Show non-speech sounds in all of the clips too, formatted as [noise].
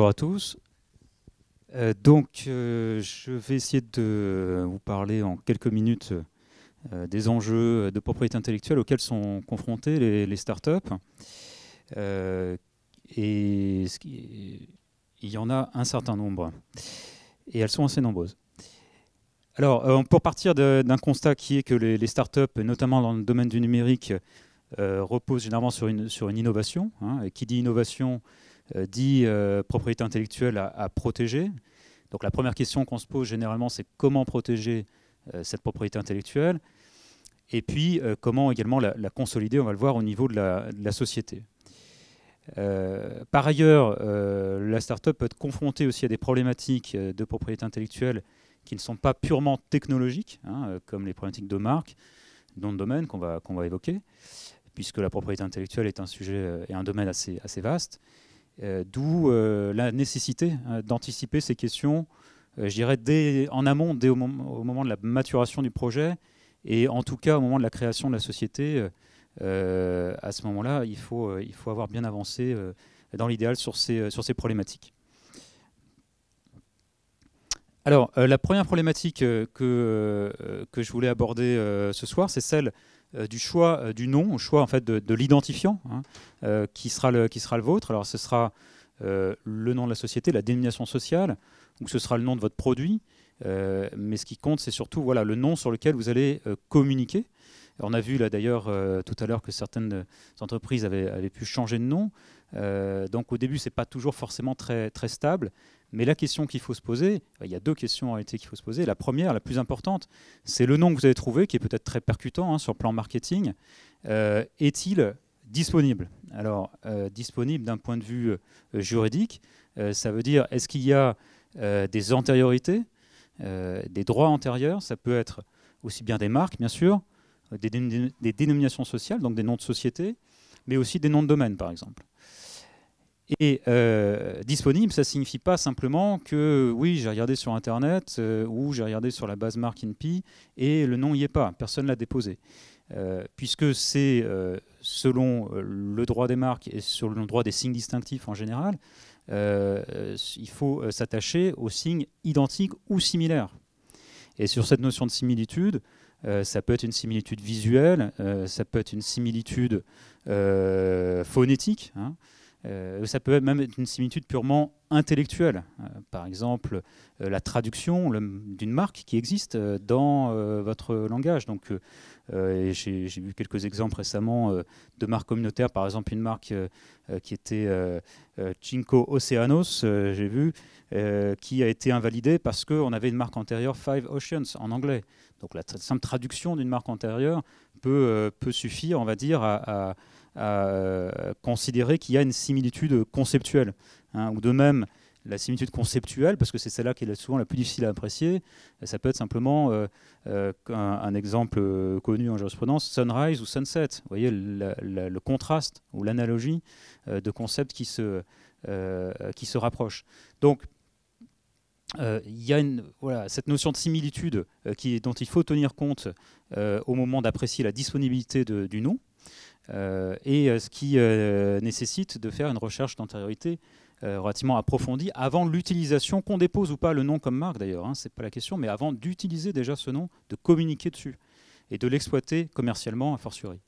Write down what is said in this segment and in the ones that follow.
bonjour à tous. Euh, donc, euh, je vais essayer de vous parler en quelques minutes euh, des enjeux de propriété intellectuelle auxquels sont confrontés les, startups. et il y en a un certain nombre. Et elles sont assez nombreuses. Alors, pour partir d'un constat qui est que les, startups, notamment dans le domaine du numérique, reposent généralement sur une, innovation. Hein, qui dit innovation euh, dit euh, propriété intellectuelle à, protéger. Donc la première question qu'on se pose généralement, c'est comment protéger euh, cette propriété intellectuelle et puis comment également la, consolider, on va le voir, au niveau de la, société. par ailleurs, la start-up peut être confrontée aussi à des problématiques de propriété intellectuelle qui ne sont pas purement technologiques, hein, comme les problématiques de marque, dont le domaine qu'on va, va évoquer, puisque la propriété intellectuelle est un sujet et un domaine assez, assez vaste. Euh, d'où euh, la nécessité euh, d'anticiper ces questions, je dirais, en amont, dès au, moment de la maturation du projet, et en tout cas au moment de la création de la société. à ce moment-là, il faut, il faut avoir bien avancé dans l'idéal sur ces, sur ces problématiques. Alors, la première problématique que, que je voulais aborder ce soir, c'est celle euh, du choix euh, du nom, au choix en fait de, l'identifiant hein, euh, qui, sera le, qui sera le vôtre. Alors ce sera le nom de la société, la dénomination sociale, ou ce sera le nom de votre produit. mais ce qui compte, c'est surtout voilà, le nom sur lequel vous allez communiquer. On a vu là d'ailleurs tout à l'heure que certaines entreprises avaient, pu changer de nom. donc au début, ce n'est pas toujours forcément très, très stable. Mais la question qu'il faut se poser, euh, il y a deux questions en réalité qu'il faut se poser. La première, la plus importante, c'est le nom que vous avez trouvé, qui est peut-être très percutant hein, sur le plan marketing. Euh, est-il disponible Alors, euh, disponible d'un point de vue juridique, ça veut dire est-ce qu'il y a des antériorités, des droits antérieurs Ça peut être aussi bien des marques, bien sûr, des, des dénominations sociales, donc des noms de sociétés, mais aussi des noms de domaine, par exemple. Et euh, disponible, ça ne signifie pas simplement que oui, j'ai regardé sur Internet euh, ou j'ai regardé sur la base marque INPI et le nom n'y est pas, personne ne l'a déposé. Euh, puisque c'est selon le droit des marques et selon le droit des signes distinctifs en général, il faut s'attacher aux signes identiques ou similaires. Et sur cette notion de similitude, ça peut être une similitude visuelle, ça peut être une similitude phonétique. Hein, euh, ça peut même être une similitude purement intellectuelle. Euh, par exemple, euh, la traduction d'une marque qui existe dans votre langage. Donc, j'ai vu quelques exemples récemment de marques communautaires. Par exemple, une marque qui était Chinko Oceanos, j'ai vu, qui a été invalidée parce qu'on avait une marque antérieure Five Oceans en anglais. Donc, la simple traduction d'une marque antérieure peut, peut suffire, on va dire, à à euh, considérer qu'il y a une similitude conceptuelle. Hein, ou de même, la similitude conceptuelle, parce que c'est celle-là qui est souvent la plus difficile à apprécier. Ça peut être simplement euh, euh, un, exemple connu en jurisprudence, sunrise ou sunset. Vous voyez le contraste ou l'analogie de concepts qui se, qui se rapprochent. Donc, il y a une, voilà, cette notion de similitude qui, dont il faut tenir compte au moment d'apprécier la disponibilité du nom. Euh, et euh, ce qui euh, nécessite de faire une recherche d'antériorité relativement approfondie avant l'utilisation, qu'on dépose ou pas le nom comme marque d'ailleurs, hein, c'est pas la question, mais avant d'utiliser déjà ce nom, de communiquer dessus et de l'exploiter commercialement a fortiori.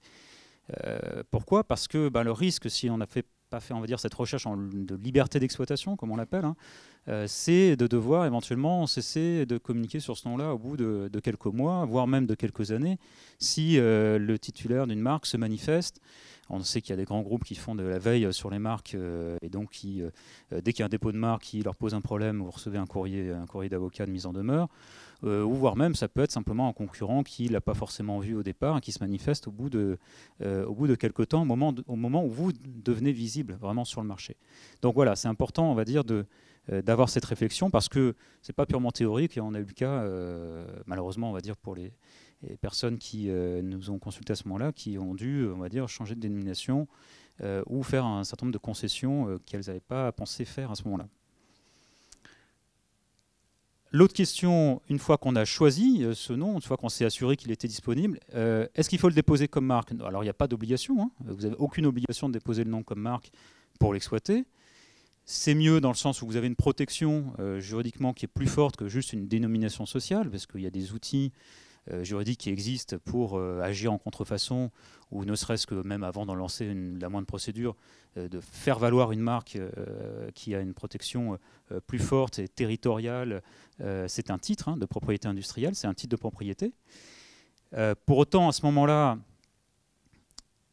pourquoi Parce que ben, le risque, si on n'a pas fait on va dire, cette recherche de liberté d'exploitation, comme on l'appelle, hein, euh, c'est de devoir éventuellement cesser de communiquer sur ce nom-là au bout de, quelques mois, voire même de quelques années, si euh, le titulaire d'une marque se manifeste. On sait qu'il y a des grands groupes qui font de la veille sur les marques euh, et donc qui, dès qu'il y a un dépôt de marque qui leur pose un problème, vous recevez un courrier, un courrier d'avocat de mise en demeure, ou voire même ça peut être simplement un concurrent qui l'a pas forcément vu au départ et qui se manifeste au bout de, au bout de quelques temps, au moment, au moment où vous devenez visible vraiment sur le marché. Donc voilà, c'est important, on va dire, de, euh, d'avoir cette réflexion parce que ce n'est pas purement théorique et on a eu le cas, euh, malheureusement, on va dire, pour les, personnes qui euh, nous ont consultés à ce moment-là, qui ont dû, on va dire, changer de dénomination ou faire un certain nombre de concessions qu'elles n'avaient pas pensé faire à ce moment-là. L'autre question, une fois qu'on a choisi ce nom, une fois qu'on s'est assuré qu'il était disponible, est-ce qu'il faut le déposer comme marque Alors, il n'y a pas d'obligation. Hein. Vous n'avez aucune obligation de déposer le nom comme marque pour l'exploiter c'est mieux dans le sens où vous avez une protection euh, juridiquement qui est plus forte que juste une dénomination sociale, parce qu'il y a des outils euh, juridiques qui existent pour euh, agir en contrefaçon, ou ne serait-ce que même avant d'en lancer la moindre procédure, de faire valoir une marque qui a une protection plus forte et territoriale. c'est un titre hein, de propriété industrielle, c'est un titre de propriété. pour autant, à ce moment-là,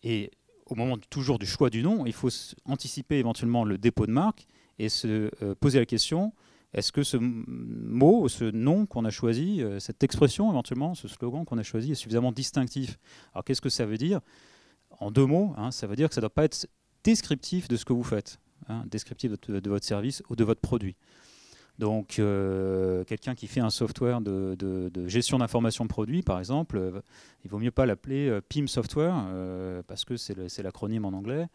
et au moment toujours du choix du nom, il faut anticiper éventuellement le dépôt de marque et se euh, poser la question est-ce que ce mot, ce nom qu'on a choisi, euh, cette expression éventuellement, ce slogan qu'on a choisi est suffisamment distinctif Alors qu'est-ce que ça veut dire En deux mots, hein, ça veut dire que ça ne doit pas être descriptif de ce que vous faites, hein, descriptif de, votre service ou de votre produit. Donc, euh, quelqu'un qui fait un software de, gestion d'informations de produits, par exemple, euh, il vaut mieux pas l'appeler euh, PIM software, parce que c'est l'acronyme en anglais.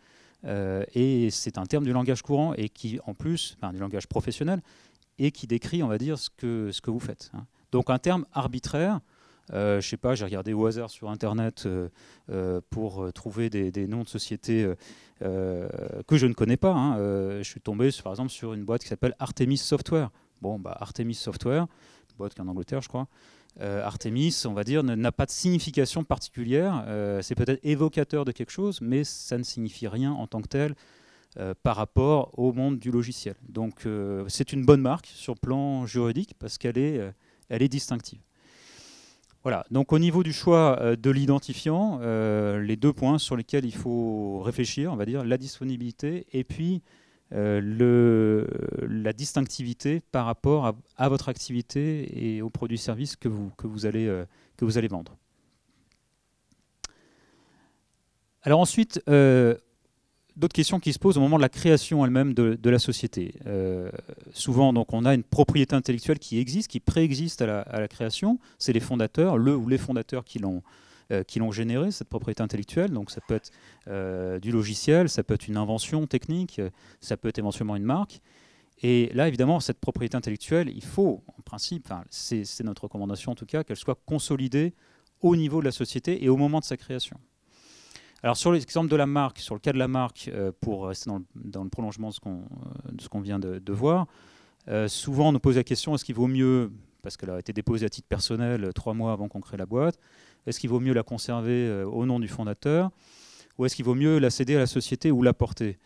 et c'est un terme du langage courant, et qui, en plus, du langage professionnel, et qui décrit, on va dire, ce que, vous faites. Hein. Donc, un terme arbitraire euh, je sais pas, j'ai regardé au hasard sur Internet euh, euh, pour trouver des, noms de sociétés que je ne connais pas. Hein. je suis tombé, par exemple, sur une boîte qui s'appelle Artemis Software. Bon, bah, Artemis Software, boîte qui en Angleterre, je crois. Artemis, on va dire, n'a pas de signification particulière. c'est peut-être évocateur de quelque chose, mais ça ne signifie rien en tant que tel par rapport au monde du logiciel. Donc c'est une bonne marque sur plan juridique parce qu'elle est, elle est distinctive. Voilà, donc au niveau du choix euh, de l'identifiant, euh, les deux points sur lesquels il faut réfléchir, on va dire, la disponibilité et puis euh, la distinctivité par rapport à, votre activité et aux produits-services que vous, que, vous allez, que vous allez vendre. Alors ensuite, d'autres questions qui se posent au moment de la création elle-même de, la société. Euh, souvent, donc, on a une propriété intellectuelle qui existe, qui préexiste à la, création. C'est les fondateurs, le ou les fondateurs qui l'ont euh, qui l'ont généré, cette propriété intellectuelle. Donc ça peut être euh, du logiciel, ça peut être une invention technique, ça peut être éventuellement une marque. Et là, évidemment, cette propriété intellectuelle, il faut, en principe, c'est notre recommandation en tout cas, qu'elle soit consolidée au niveau de la société et au moment de sa création. Alors sur l'exemple de la marque, sur le cas de la marque, euh, pour rester dans le, prolongement de ce qu'on vient de, voir, euh, souvent on nous pose la question est-ce qu'il vaut mieux, parce qu'elle a été déposée à titre personnel euh, trois mois avant qu'on crée la boîte, est-ce qu'il vaut mieux la conserver au nom du fondateur ou est-ce qu'il vaut mieux la céder à la société ou la porter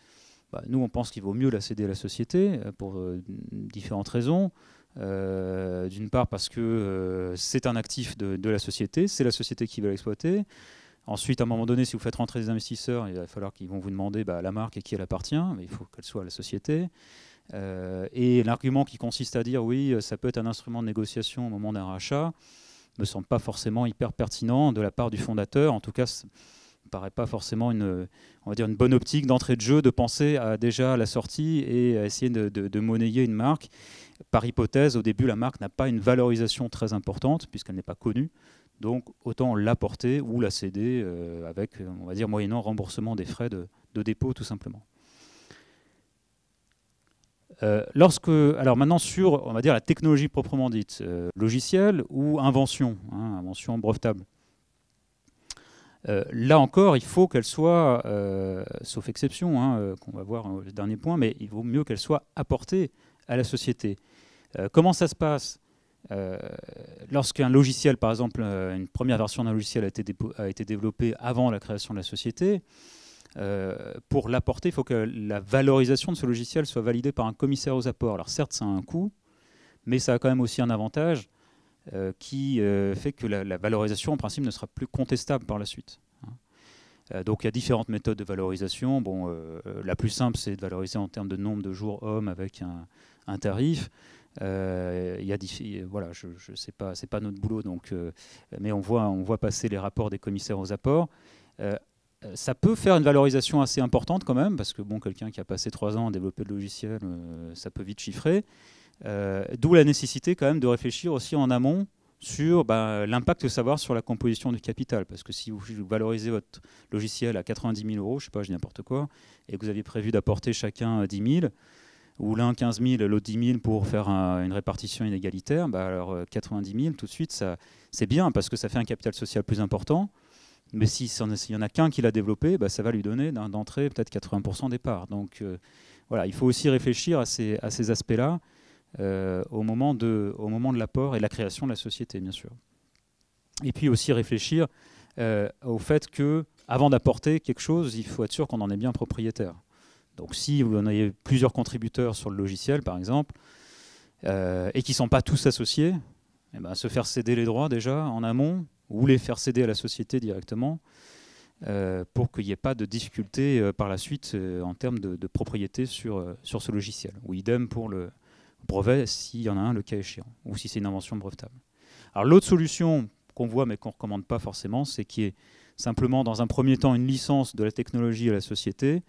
bah, Nous, on pense qu'il vaut mieux la céder à la société pour différentes raisons. D'une part parce que c'est un actif de, de la société, c'est la société qui va l'exploiter. Ensuite, à un moment donné, si vous faites rentrer des investisseurs, il va falloir qu'ils vont vous demander bah, la marque et qui elle appartient, mais il faut qu'elle soit à la société. Euh, et l'argument qui consiste à dire oui, ça peut être un instrument de négociation au moment d'un rachat, me semble pas forcément hyper pertinent de la part du fondateur. En tout cas, ça paraît pas forcément une, on dire une bonne optique d'entrée de jeu de penser à déjà la sortie et à essayer de monnayer une marque. Par hypothèse, au début, la marque n'a pas une valorisation très importante puisqu'elle n'est pas connue. Donc autant l'apporter ou la céder euh, avec, on va dire, moyennant remboursement des frais de, dépôt tout simplement. Euh, lorsque, alors maintenant sur, on va dire, la technologie proprement dite, euh, logiciel ou invention, hein, invention brevetable. là encore, il faut qu'elle soit, sauf exception, hein, qu'on va voir le dernier point, mais il vaut mieux qu'elle soit apportée à la société. comment ça se passe euh, lorsqu'un logiciel, par exemple, euh, une première version d'un logiciel a été, a été, développée avant la création de la société, euh, pour l'apporter, il faut que la valorisation de ce logiciel soit validée par un commissaire aux apports. Alors certes, ça a un coût, mais ça a quand même aussi un avantage qui fait que la, valorisation, en principe, ne sera plus contestable par la suite. Hein. Donc il y a différentes méthodes de valorisation. Bon, la plus simple, c'est de valoriser en termes de nombre de jours hommes avec un tarif. Euh, y voilà, je, ne sais pas, c'est pas notre boulot, donc, euh, mais on voit, on voit passer les rapports des commissaires aux apports. Euh, euh, ça peut faire une valorisation assez importante quand même, parce que bon, quelqu'un qui a passé trois ans à développer le logiciel, ça peut vite chiffrer. D'où la nécessité quand même de réfléchir aussi en amont sur bah, l'impact de savoir sur la composition du capital. Parce que si vous valorisez votre logiciel à 90 000 euros, je sais pas, je n'importe quoi, et que vous aviez prévu d'apporter chacun 10 000, ou l'un 15 000, l'autre 10 000 pour faire une répartition inégalitaire, bah, alors 90 euh, 000, tout de suite, c'est bien parce que ça fait un capital social plus important. Mais s'il n'y y en a qu'un qui l'a développé, bah, ça va lui donner d'entrée peut-être 80% des parts. Donc euh, voilà, il faut aussi réfléchir à ces, aspects-là euh, au, moment de, l'apport et la création de la société, bien sûr. Et puis aussi réfléchir au fait que, avant d'apporter quelque chose, il faut être sûr qu'on en est bien propriétaire. Donc si vous en avez plusieurs contributeurs sur le logiciel, par exemple, euh, et qui ne sont pas tous associés, eh ben, se faire céder les droits déjà en amont, ou les faire céder à la société directement, euh, pour qu'il n'y ait pas de difficultés euh, par la suite en termes de, propriété sur, sur ce logiciel. Ou idem pour le brevet, s'il y en a un, le cas échéant, ou si c'est une invention brevetable. Alors l'autre solution qu'on voit mais qu'on ne recommande pas forcément, c'est qu'il y ait simplement dans un premier temps une licence de la technologie à la société,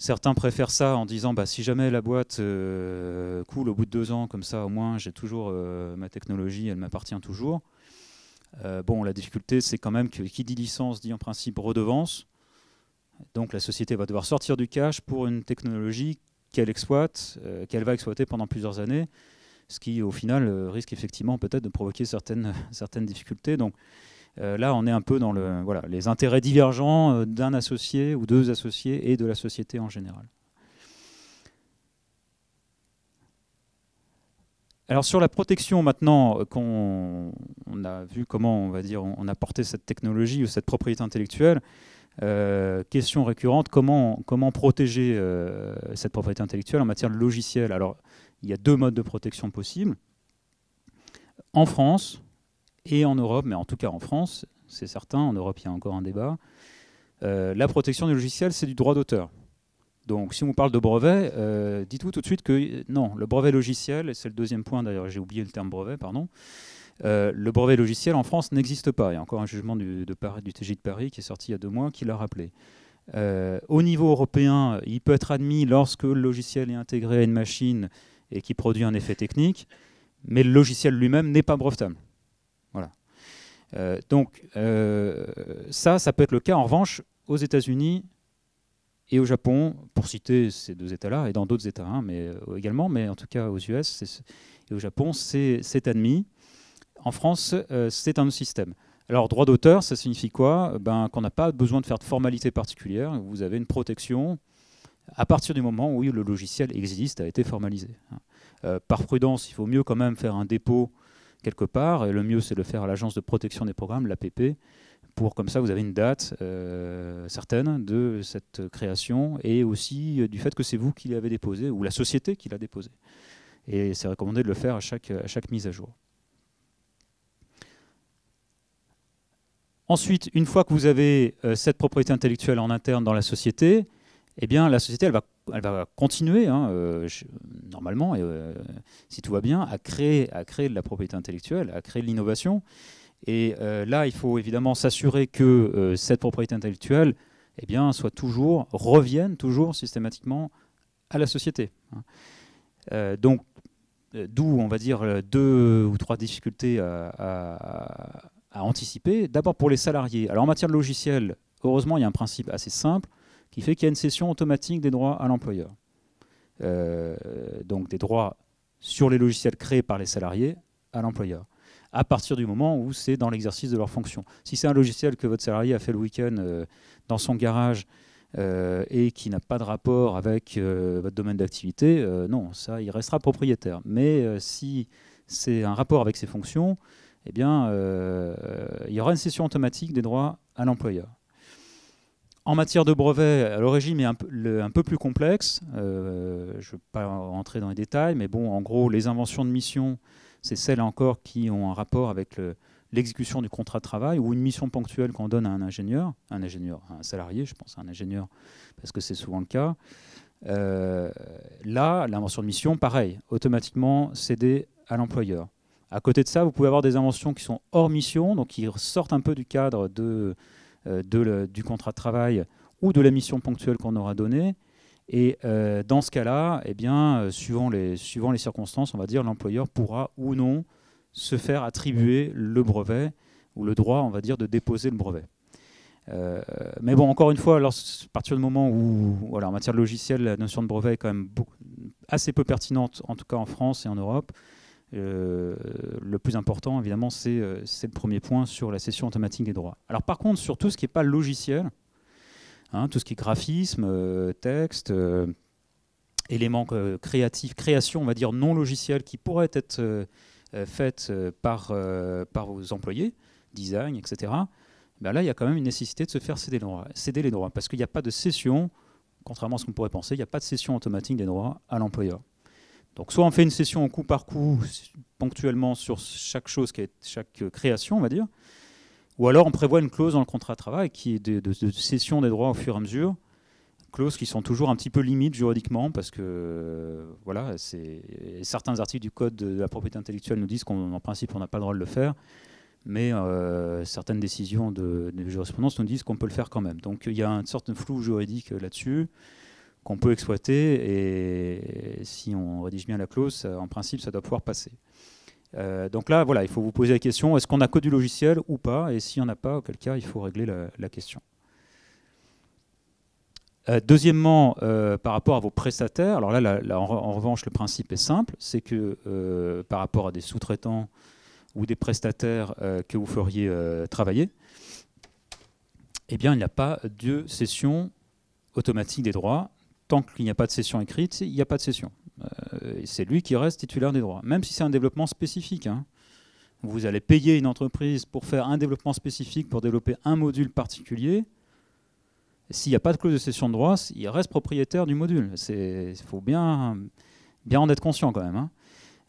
Certains préfèrent ça en disant bah, si jamais la boîte euh, coule au bout de deux ans, comme ça au moins j'ai toujours euh, ma technologie, elle m'appartient toujours. Euh, bon, la difficulté c'est quand même que qui dit licence dit en principe redevance. Donc la société va devoir sortir du cash pour une technologie qu'elle exploite, qu'elle va exploiter pendant plusieurs années, ce qui au final risque effectivement peut-être de provoquer certaines, [laughs] certaines difficultés. Donc euh, là, on est un peu dans le, voilà, les intérêts divergents euh, d'un associé ou deux associés et de la société en général. Alors sur la protection maintenant, euh, qu'on a vu comment on va dire on a porté cette technologie ou cette propriété intellectuelle, question récurrente comment protéger cette propriété intellectuelle en matière de logiciel Alors il y a deux modes de protection possibles. En France, et en Europe, mais en tout cas en France, c'est certain, en Europe il y a encore un débat, euh, la protection du logiciel c'est du droit d'auteur. Donc si on parle de brevet, euh, dites-vous tout de suite que non, le brevet logiciel, et c'est le deuxième point d'ailleurs, j'ai oublié le terme brevet, pardon, euh, le brevet logiciel en France n'existe pas. Il y a encore un jugement du, de de Paris qui est sorti il y a deux mois qui l'a rappelé. au niveau européen, il peut être admis lorsque le logiciel est intégré à une machine et qui produit un effet technique, mais le logiciel lui-même n'est pas brevetable. Euh, donc euh, ça, ça peut être le cas en revanche aux États-Unis et au Japon, pour citer ces deux États-là, et dans d'autres États hein, mais, euh, également, mais en tout cas aux US et au Japon, c'est admis. En France, c'est un autre système. Alors droit d'auteur, ça signifie quoi ben, Qu'on n'a pas besoin de faire de formalité particulière, vous avez une protection à partir du moment où le logiciel existe, a été formalisé. Hein. par prudence, il vaut mieux quand même faire un dépôt quelque part. Et le mieux, c'est de le faire à l'Agence de protection des programmes, l'APP, pour comme ça, vous avez une date euh, certaine de cette création et aussi euh, du fait que c'est vous qui l'avez déposé ou la société qui l'a déposé. Et c'est recommandé de le faire à chaque, chaque mise à jour. Ensuite, une fois que vous avez euh, cette propriété intellectuelle en interne dans la société, eh bien, la société, elle va, elle va continuer, hein, euh, normalement, et, euh, si tout va bien, à créer, à créer de la propriété intellectuelle, à créer de l'innovation. Et euh, là, il faut évidemment s'assurer que cette propriété intellectuelle, eh bien, soit toujours, revienne toujours systématiquement à la société. Hein. donc, d'où, on va dire, deux ou trois difficultés à anticiper. D'abord pour les salariés. Alors, en matière de logiciel, heureusement, il y a un principe assez simple il fait qu'il y a une cession automatique des droits à l'employeur. Euh, donc des droits sur les logiciels créés par les salariés à l'employeur, à partir du moment où c'est dans l'exercice de leur fonction. Si c'est un logiciel que votre salarié a fait le week-end euh, dans son garage euh, et qui n'a pas de rapport avec votre domaine d'activité, non, ça, il restera propriétaire. Mais si c'est un rapport avec ses fonctions, eh bien, il y aura une cession automatique des droits à l'employeur. En matière de brevets, euh, le régime est un peu, plus complexe. Euh, je ne vais pas rentrer dans les détails, mais bon, en gros, les inventions de mission, c'est celles encore qui ont un rapport avec l'exécution du contrat de travail ou une mission ponctuelle qu'on donne à un ingénieur, un ingénieur, un salarié, je pense à un ingénieur, parce que c'est souvent le cas. Euh, là, l'invention de mission, pareil, automatiquement cédée à l'employeur. À côté de ça, vous pouvez avoir des inventions qui sont hors mission, donc qui sortent un peu du cadre de euh, du contrat de travail ou de la mission ponctuelle qu'on aura donnée. Et euh, dans ce cas-là, et eh bien, euh, suivant, les, suivant les circonstances, on va dire, l'employeur pourra ou non se faire attribuer le brevet ou le droit, on va dire, de déposer le brevet. mais bon, encore une fois, à partir du moment où, voilà, en matière de logiciel, la notion de brevet est quand même assez peu pertinente, en tout cas en France et en Europe, euh, le plus important, évidemment, euh, c'est le premier point sur la cession automatique des droits. Alors par contre, sur tout ce qui n'est pas logiciel, hein, tout ce qui est graphisme, euh, texte, éléments créatifs, création, on va dire, non logiciel qui pourrait être faite par, vos employés, design, etc., ben là, il y a quand même une nécessité de se faire céder les droits, céder les droits parce qu'il n'y a pas de cession, contrairement à ce qu'on pourrait penser, il n'y a pas de cession automatique des droits à l'employeur. Donc soit on fait une session au coup par coup, ponctuellement sur chaque chose, qui est, chaque euh, création, on va dire, ou alors on prévoit une clause dans le contrat de travail qui est de, cession des droits au fur et à mesure, clauses qui sont toujours un petit peu limites juridiquement parce que euh, voilà, certains articles du code de la propriété intellectuelle nous disent qu'en principe on n'a pas le droit de le faire, mais euh, certaines décisions de, de, jurisprudence nous disent qu'on peut le faire quand même. Donc il y a une sorte de flou juridique là-dessus qu'on peut exploiter. Et si on rédige bien la clause, euh, en principe, ça doit pouvoir passer. Euh, donc là, voilà, il faut vous poser la question est-ce qu'on a que du logiciel ou pas Et s'il n'y en a pas, auquel cas, il faut régler la, question. Euh, deuxièmement, par rapport à vos prestataires, alors là, en, revanche, le principe est simple c'est que par rapport à des sous-traitants ou des prestataires que vous feriez travailler, eh bien, il n'y a pas de cession automatique des droits tant qu'il n'y a pas de session écrite, il n'y a pas de session. Euh, c'est lui qui reste titulaire des droits, même si c'est un développement spécifique. Hein. Vous allez payer une entreprise pour faire un développement spécifique, pour développer un module particulier. S'il n'y a pas de clause de cession de droits, il reste propriétaire du module. Il faut bien, bien en être conscient quand même. Hein.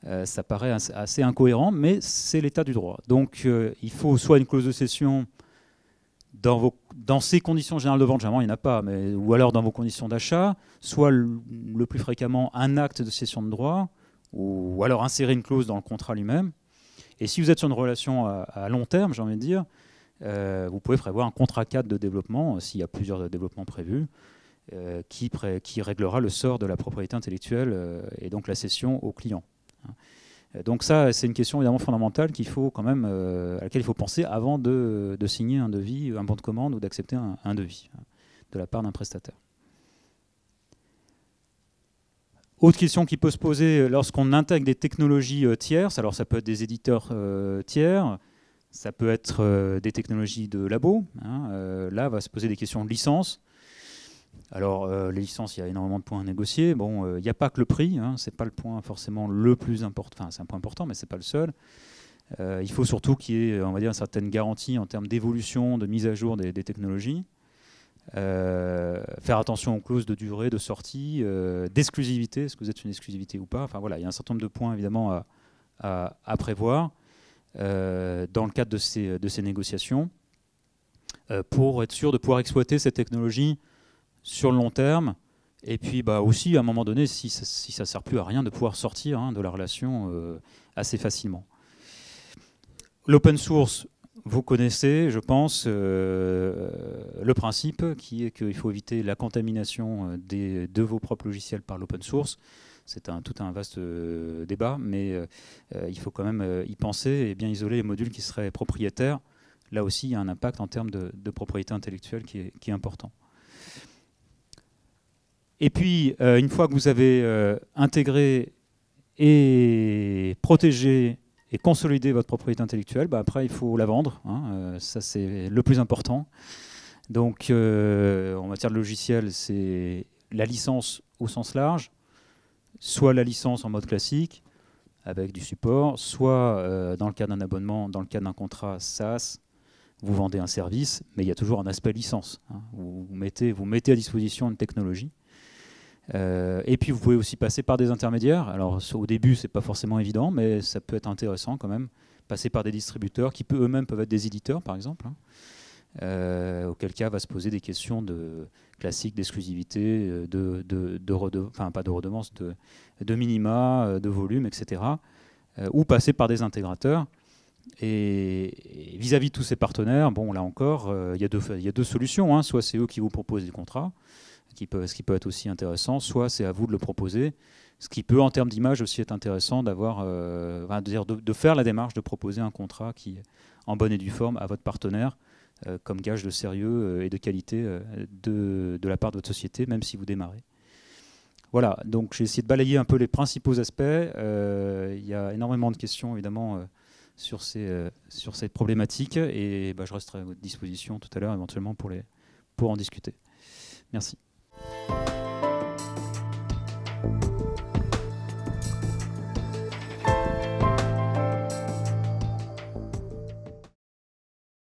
Euh, ça paraît assez incohérent, mais c'est l'état du droit. Donc euh, il faut soit une clause de cession dans, vos, dans ces conditions générales de vente, généralement il n'y en a pas, mais, ou alors dans vos conditions d'achat, soit le, plus fréquemment un acte de cession de droit, ou, alors insérer une clause dans le contrat lui-même. Et si vous êtes sur une relation à, long terme, j'ai envie de dire, euh, vous pouvez prévoir un contrat cadre de développement, euh, s'il y a plusieurs développements prévus, euh, qui, qui, réglera le sort de la propriété intellectuelle et donc la cession au client. Hein. Euh, donc ça, c'est une question évidemment fondamentale euh, à laquelle il faut penser avant de, signer un devis, un bon de commande ou d'accepter un, devis hein, de la part d'un prestataire. Autre question qui peut se poser euh, lorsqu'on intègre des technologies tierces, alors ça peut être des éditeurs tiers, ça peut être des technologies de labo, hein, là va se poser des questions de licence, alors, euh, les licences, il y a énormément de points à négocier. Bon, euh, il n'y a pas que le prix, hein. c'est pas le point forcément le plus important, enfin, c'est un point important, mais ce n'est pas le seul. Euh, il faut surtout qu'il y ait, on va dire, une certaine garantie en termes d'évolution, de mise à jour des, technologies. faire attention aux clauses de durée, de sortie, d'exclusivité, est-ce que vous êtes une exclusivité ou pas Enfin voilà, il y a un certain nombre de points évidemment à, prévoir dans le cadre de ces, de ces négociations pour être sûr de pouvoir exploiter cette technologie sur le long terme. Et puis bah, aussi, à un moment donné, si ça, si sert plus à rien, de pouvoir sortir hein, de la relation euh, assez facilement. L'open source, vous connaissez, je pense, euh, le principe qui est qu'il faut éviter la contamination euh, de vos propres logiciels par l'open source. C'est un, tout un vaste débat, mais il faut quand même y penser et bien isoler les modules qui seraient propriétaires. Là aussi, il y a un impact en termes de, propriété intellectuelle qui est important. Et puis, euh, une fois que vous avez euh, intégré et protégé et consolidé votre propriété intellectuelle, bah, après, il faut la vendre. Hein, euh, ça, c'est le plus important. Donc, en matière de logiciel, c'est la licence au sens large, soit la licence en mode classique, avec du support, soit dans le cas d'un abonnement, dans le cas d'un contrat SaaS, vous vendez un service, mais il y a toujours un aspect licence. Hein. vous, mettez, vous mettez à disposition une technologie. Euh, et puis vous pouvez aussi passer par des intermédiaires. Alors au début, c'est pas forcément évident, mais ça peut être intéressant quand même. Passer par des distributeurs qui eux-mêmes peuvent être des éditeurs, par exemple. Hein. Euh, auquel cas va se poser des questions de classiques d'exclusivité, euh, de, de, de pas de redevance, de, minima, de volume, etc. ou passer par des intégrateurs. Et vis-à-vis de tous ces partenaires, bon là encore, il y, a deux solutions. Hein. Soit c'est eux qui vous proposent des contrats, ce qui peut être aussi intéressant, soit c'est à vous de le proposer, ce qui peut en termes d'image aussi être intéressant d'avoir, euh, de, faire la démarche de proposer un contrat qui, en bonne et due forme, à votre partenaire, euh, comme gage de sérieux euh, et de qualité de, la part de votre société, même si vous démarrez. Voilà, donc j'ai essayé de balayer un peu les principaux aspects. il y a énormément de questions, évidemment, sur, ces, sur cette problématique, et bah, je resterai à votre disposition tout à l'heure, éventuellement, pour en discuter. Merci. Thank you